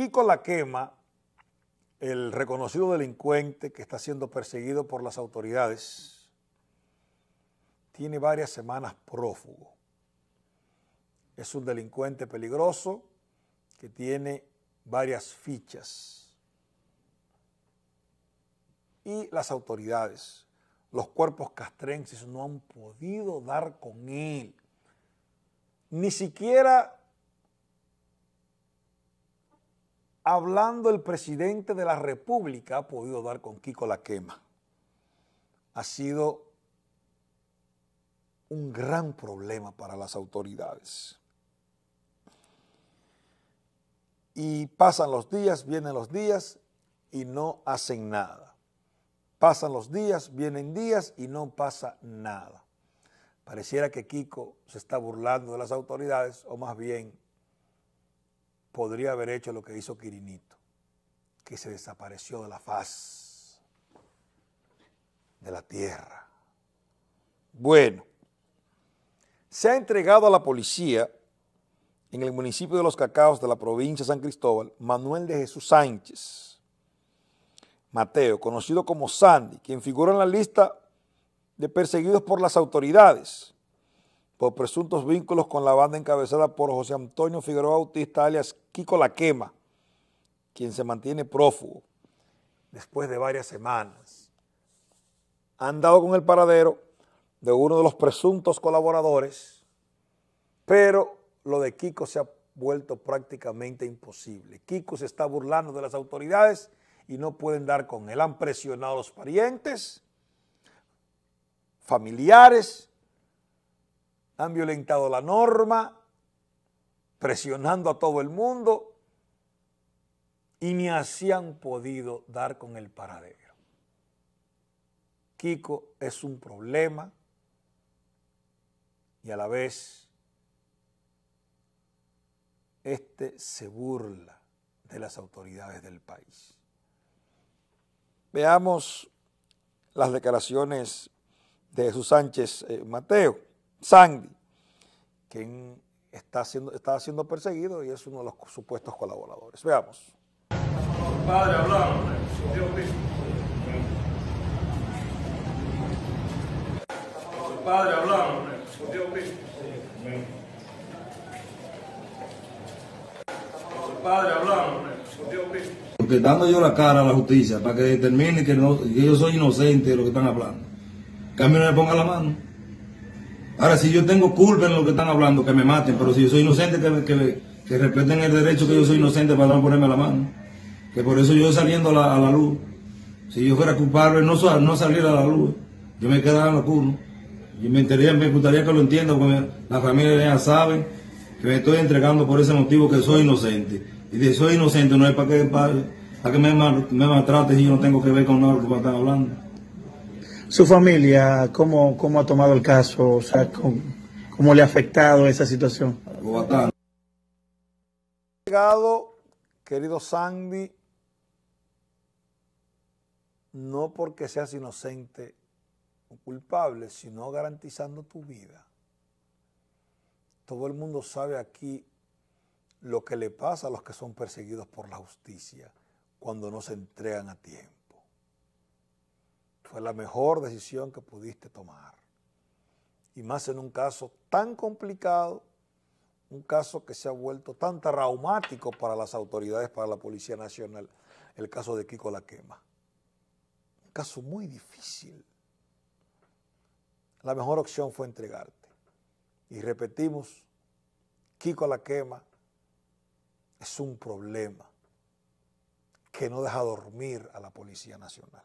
Kiko La el reconocido delincuente que está siendo perseguido por las autoridades, tiene varias semanas prófugo. Es un delincuente peligroso que tiene varias fichas. Y las autoridades, los cuerpos castrenses no han podido dar con él. Ni siquiera hablando el presidente de la República ha podido dar con Kiko la quema. Ha sido un gran problema para las autoridades. Y pasan los días, vienen los días y no hacen nada. Pasan los días, vienen días y no pasa nada. Pareciera que Kiko se está burlando de las autoridades o más bien podría haber hecho lo que hizo Quirinito, que se desapareció de la faz de la tierra. Bueno, se ha entregado a la policía en el municipio de Los Cacaos de la provincia de San Cristóbal, Manuel de Jesús Sánchez, Mateo, conocido como Sandy, quien figura en la lista de perseguidos por las autoridades por presuntos vínculos con la banda encabezada por José Antonio Figueroa Bautista, alias Kiko Laquema, quien se mantiene prófugo después de varias semanas. Han dado con el paradero de uno de los presuntos colaboradores, pero lo de Kiko se ha vuelto prácticamente imposible. Kiko se está burlando de las autoridades y no pueden dar con él. Han presionado a los parientes, familiares, han violentado la norma, presionando a todo el mundo y ni así han podido dar con el paradero. Kiko es un problema y a la vez este se burla de las autoridades del país. Veamos las declaraciones de Jesús Sánchez eh, Mateo. Sandy, quien está siendo, está siendo perseguido y es uno de los supuestos colaboradores. Veamos. Padre, hablamos, Dios mismo. Padre, hablamos, Dios mismo. Padre, hablamos, Dios mismo. Porque dando yo la cara a la justicia para que determine que, yo soy inocente de lo que están hablando. Cambio no le ponga la mano. Ahora, si yo tengo culpa en lo que están hablando, que me maten, pero si yo soy inocente, que, que, respeten el derecho que yo soy inocente para no ponerme la mano. Que por eso yo saliendo a la, luz, si yo fuera culpable, no, no saliera a la luz, yo me quedaría en oscuro. Y me, me gustaría que lo entiendan, porque la familia ya sabe que me estoy entregando por ese motivo que soy inocente. Y de soy inocente no es para que, para, para que me, me maltrates y yo no tengo que ver con nada que están hablando. Su familia, ¿cómo, cómo ha tomado el caso? O sea, ¿cómo, le ha afectado esa situación? Llegado, querido Sandy, no porque seas inocente o culpable, sino garantizando tu vida. Todo el mundo sabe aquí lo que le pasa a los que son perseguidos por la justicia cuando no se entregan a tiempo. Fue la mejor decisión que pudiste tomar. Y más en un caso tan complicado, un caso que se ha vuelto tan traumático para las autoridades, para la Policía Nacional, el caso de Kiko La Quema. Un caso muy difícil. La mejor opción fue entregarte. Y repetimos, Kiko La Quema es un problema que no deja dormir a la Policía Nacional.